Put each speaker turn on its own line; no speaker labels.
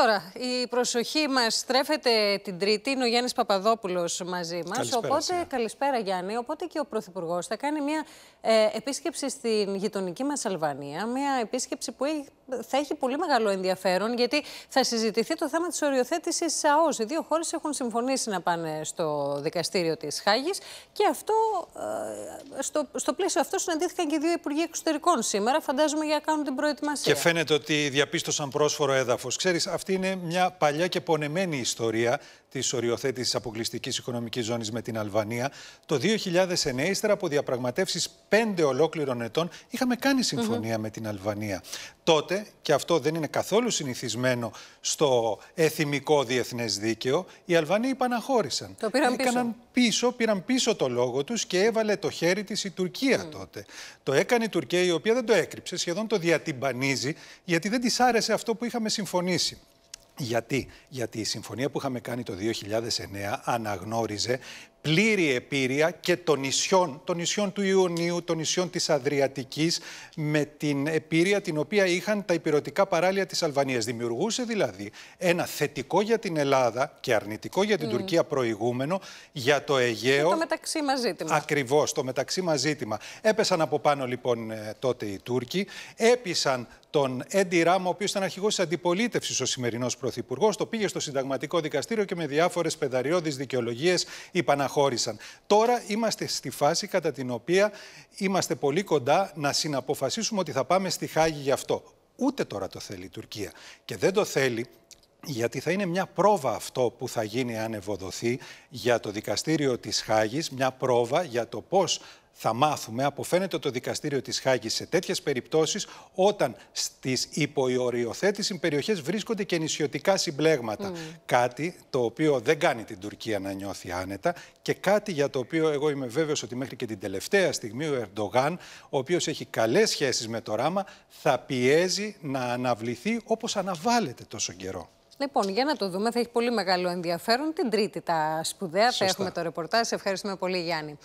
Τώρα, η προσοχή μας στρέφεται την Τρίτη. Είναι ο Γιάννης Παπαδόπουλος μαζί μας. Οπότε, καλησπέρα Γιάννη. Οπότε και ο Πρωθυπουργός θα κάνει μια ε, επίσκεψη στην γειτονική μας Αλβανία. Μια επίσκεψη που θα έχει πολύ μεγάλο ενδιαφέρον, γιατί θα συζητηθεί το θέμα της οριοθέτησης ΑΟΣ. Οι δύο χώρες έχουν συμφωνήσει να πάνε στο δικαστήριο της Χάγης και αυτό, ε, στο, στο πλαίσιο αυτό συναντήθηκαν και δύο Υπουργοί Εξωτερικών σήμερα. Φαντάζομαι για να κάνουν την προετοιμασία. Και φαίνεται
ότι διαπίστωσαν πρόσφορο έδαφος. αυτή αυτή είναι μια παλιά και πονεμένη ιστορία της οριοθέτησης αποκλειστικής οικονομικής ζώνης με την Αλβανία. Το 2009, ύστερα από διαπραγματεύσεις πέντε ολόκληρων ετών, είχαμε κάνει συμφωνία με την Αλβανία. Τότε, και αυτό δεν είναι καθόλου συνηθισμένο στο εθιμικό διεθνές δίκαιο, οι Αλβανοί υπαναχώρησαν. Το πήραν πίσω. πίσω. πήραν πίσω το λόγο τους και έβαλε το χέρι της η Τουρκία τότε. Το έκανε η Τουρκία, η οποία δεν το έκρυψε, σχεδόν το διατυμπανίζει, γιατί δεν της άρεσε αυτό που είχαμε συμφωνήσει. Γιατί? Γιατί η συμφωνία που είχαμε κάνει το 2009 αναγνώριζε πλήρη επίρρεια και των νησιών, των νησιών του Ιωνίου, των νησιών της Αδριατικής, με την επίρρεια την οποία είχαν τα υπηρετικά παράλια της Αλβανίας. Δημιουργούσε δηλαδή ένα θετικό για την Ελλάδα και αρνητικό για την Τουρκία προηγούμενο για το Αιγαίο. Και το
μεταξύ μας ζήτημα.
Ακριβώς, το μεταξύ μας ζήτημα. Έπεσαν από πάνω λοιπόν ε, τότε οι Τούρκοι, έπεισαν τον Έντι Ράμ, ο οποίος ήταν αρχηγός της αντιπολίτευσης, ο σημερινός πρωθυπουργός, το πήγε στο συνταγματικό δικαστήριο και με διάφορες πεδαριώδεις δικαιολογίες είπαν χώρισαν. Τώρα είμαστε στη φάση κατά την οποία είμαστε πολύ κοντά να συναποφασίσουμε ότι θα πάμε στη Χάγη γι' αυτό. Ούτε τώρα το θέλει η Τουρκία. Και δεν το θέλει γιατί θα είναι μια πρόβα αυτό που θα γίνει αν ευοδοθεί για το δικαστήριο της Χάγης, μια πρόβα για το πώς θα μάθουμε, αποφαίνεται το δικαστήριο της Χάγης σε τέτοιες περιπτώσεις όταν στις υποϊοριοθέτηση περιοχές βρίσκονται και νησιωτικά συμπλέγματα. Mm. Κάτι το οποίο δεν κάνει την Τουρκία να νιώθει άνετα και κάτι για το οποίο εγώ είμαι βέβαιος ότι μέχρι και την τελευταία στιγμή ο Ερντογάν, ο οποίος έχει καλές σχέσεις με το Ράμα, θα πιέζει να αναβληθεί όπως αναβάλλεται τόσο
καιρό. Λοιπόν, για να το δούμε, θα έχει πολύ μεγάλο ενδιαφέρον. Την Τρίτη τα σπουδαία θα έχουμε το ρεπορτάζ. Σε ευχαριστούμε πολύ, Γιάννη.